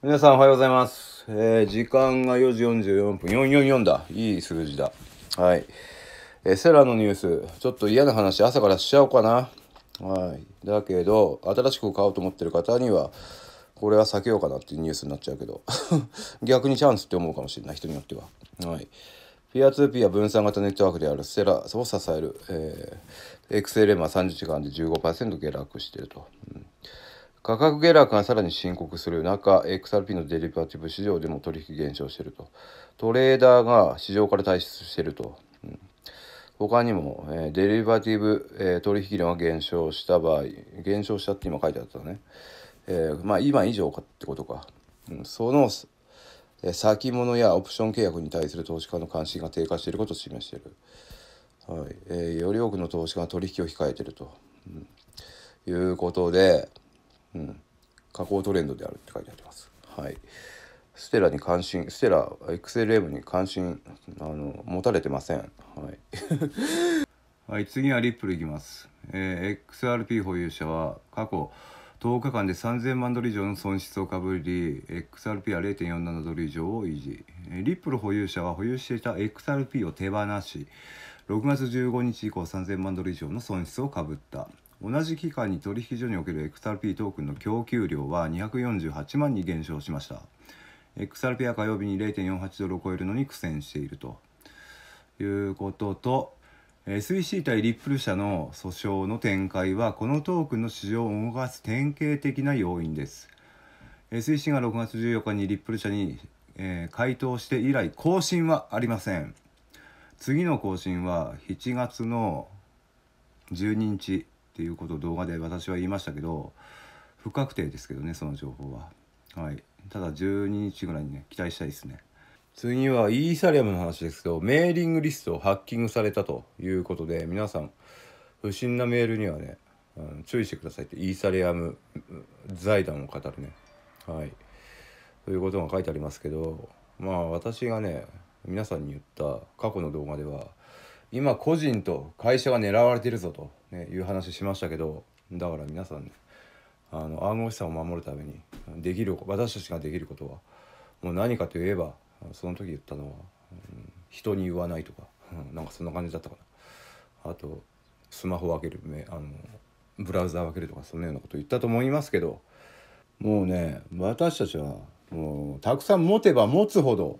皆さんおはようございます。えー、時間が4時44分、444だ。いい数字だ。はい。えー、セラのニュース、ちょっと嫌な話、朝からしちゃおうかな。はい。だけど、新しく買おうと思ってる方には、これは避けようかなっていうニュースになっちゃうけど、逆にチャンスって思うかもしれない、人によっては。はい。ピアツーピア分散型ネットワークであるセラを支える、えー、XLM は30時間で15%下落してると。うん価格下落がさらに深刻する中 XRP のデリバティブ市場でも取引減少しているとトレーダーが市場から退出していると、うん、他にも、えー、デリバティブ、えー、取引量が減少した場合減少したって今書いてあったね、えー、まあ今以上かってことか、うん、その、え先物やオプション契約に対する投資家の関心が低下していることを示している、はいえー、より多くの投資家が取引を控えていると、うん、いうことでうん、下降トレンドであるって書いてあります。はいステラに関心ステラ XLM に関心あの持たれてません。はい はい、次はリップルいきます、えー、XRP 保有者は過去10日間で3000万ドル以上の損失をかぶり XRP は0.47ドル以上を維持リップル保有者は保有していた XRP を手放し6月15日以降3000万ドル以上の損失をかぶった同じ期間に取引所における XRP トークンの供給量は248万に減少しました XRP は火曜日に0.48ドルを超えるのに苦戦しているということと SEC 対リップル社の訴訟の展開はこのトークンの市場を動かす典型的な要因です SEC が6月14日にリップル社に、えー、回答して以来更新はありません次の更新は7月の12日っていうことを動画で私は言いましたけど不確定ですけどねその情報ははいただ12日ぐらいにね期待したいですね次はイーサリアムの話ですけどメーリングリストをハッキングされたということで皆さん不審なメールにはね、うん、注意してくださいってイーサリアム財団を語るねはいということが書いてありますけどまあ私がね皆さんに言った過去の動画では今個人と会社が狙われてるぞとね、いう話しましたけどだから皆さんねあの暗号資産を守るためにできる私たちができることはもう何かといえばその時言ったのは、うん、人に言わないとか、うん、なんかそんな感じだったかなあとスマホを開けるあのブラウザーを開けるとかそんなようなこと言ったと思いますけどもうね私たちはもうたくさん持てば持つほど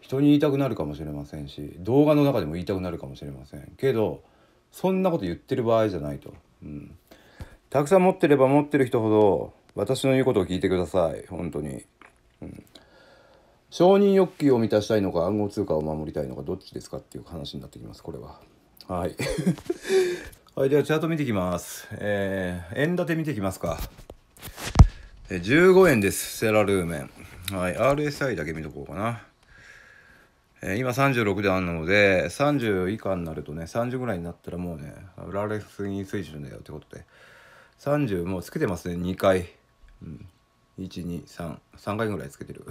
人に言いたくなるかもしれませんし動画の中でも言いたくなるかもしれませんけどそんなこと言ってる場合じゃないと、うん、たくさん持ってれば持ってる人ほど私の言うことを聞いてください本当に、うん、承認欲求を満たしたいのか暗号通貨を守りたいのかどっちですかっていう話になってきますこれははい はいではチャート見ていきますえー、円建て見ていきますか15円ですセラルーメンはい RSI だけ見とこうかなえー、今36であるので30以下になるとね30ぐらいになったらもうねラレスイン水準だよってことで30もうつけてますね2回、うん、1233回ぐらいつけてる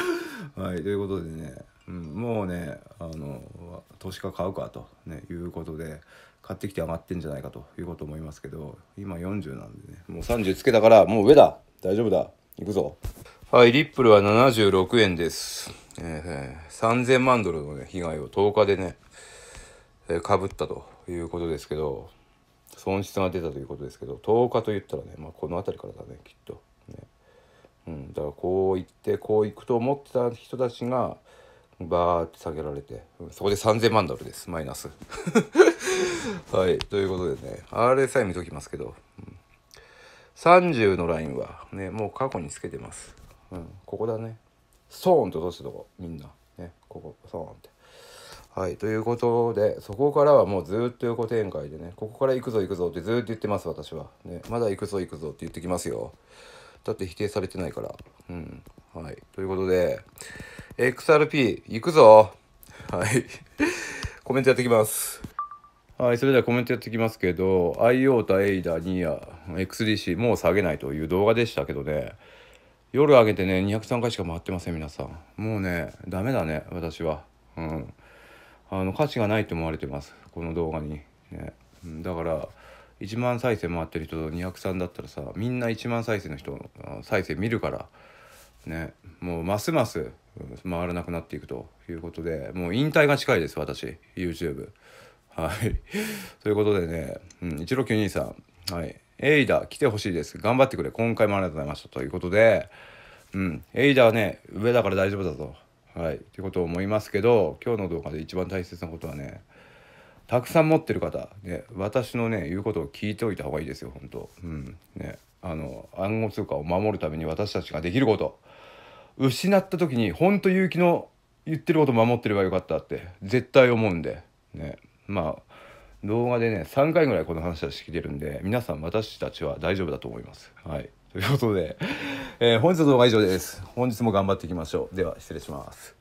はいということでね、うん、もうねあの投資家買うかと、ね、いうことで買ってきて上がってんじゃないかということ思いますけど今40なんでねもう30つけたからもう上だ大丈夫だ行くぞはい、リップルは76円です。えー、3000万ドルの、ね、被害を10日でね、えー、かぶったということですけど、損失が出たということですけど、10日と言ったらね、まあ、この辺りからだね、きっと、ね。うん、だからこう言って、こう行くと思ってた人たちが、バーって下げられて、そこで3000万ドルです、マイナス。はい、ということでね、RSI 見ときますけど、うん、30のラインはね、もう過去につけてます。うん、ここだねストーンと落とすとこみんなねここストーンって。はいということでそこからはもうずっと横展開でねここから行くぞ行くぞってずっと言ってます私は、ね、まだ行くぞ行くぞって言ってきますよだって否定されてないからうんはいということで XRP 行くぞはい コメントやってきますはい、それではコメントやっていきますけど、IOTA、エイダ、ニア、XDC、もう下げないという動画でしたけどね、夜上げてね203回しか回ってません皆さんもうねダメだね私はうんあの価値がないと思われてますこの動画にねだから1万再生回ってる人と203だったらさみんな1万再生の人再生見るからねもうますます回らなくなっていくということでもう引退が近いです私 YouTube はいと いうことでね、うん、1692さんはいエイダ来てほしいです。頑張ってくれ。今回もありがとうございました。ということで、うん、エイダはね、上だから大丈夫だと。はい。ということを思いますけど、今日の動画で一番大切なことはね、たくさん持ってる方、ね、私のね、言うことを聞いておいた方がいいですよ、本当うん。ね。あの、暗号通貨を守るために私たちができること。失った時に、本当勇気の言ってること守ってればよかったって、絶対思うんで。ね。まあ、動画でね3回ぐらいこの話はしきてるんで皆さん私たちは大丈夫だと思います。はいということで、えー、本日の動画は以上です。本日も頑張っていきましょう。では失礼します。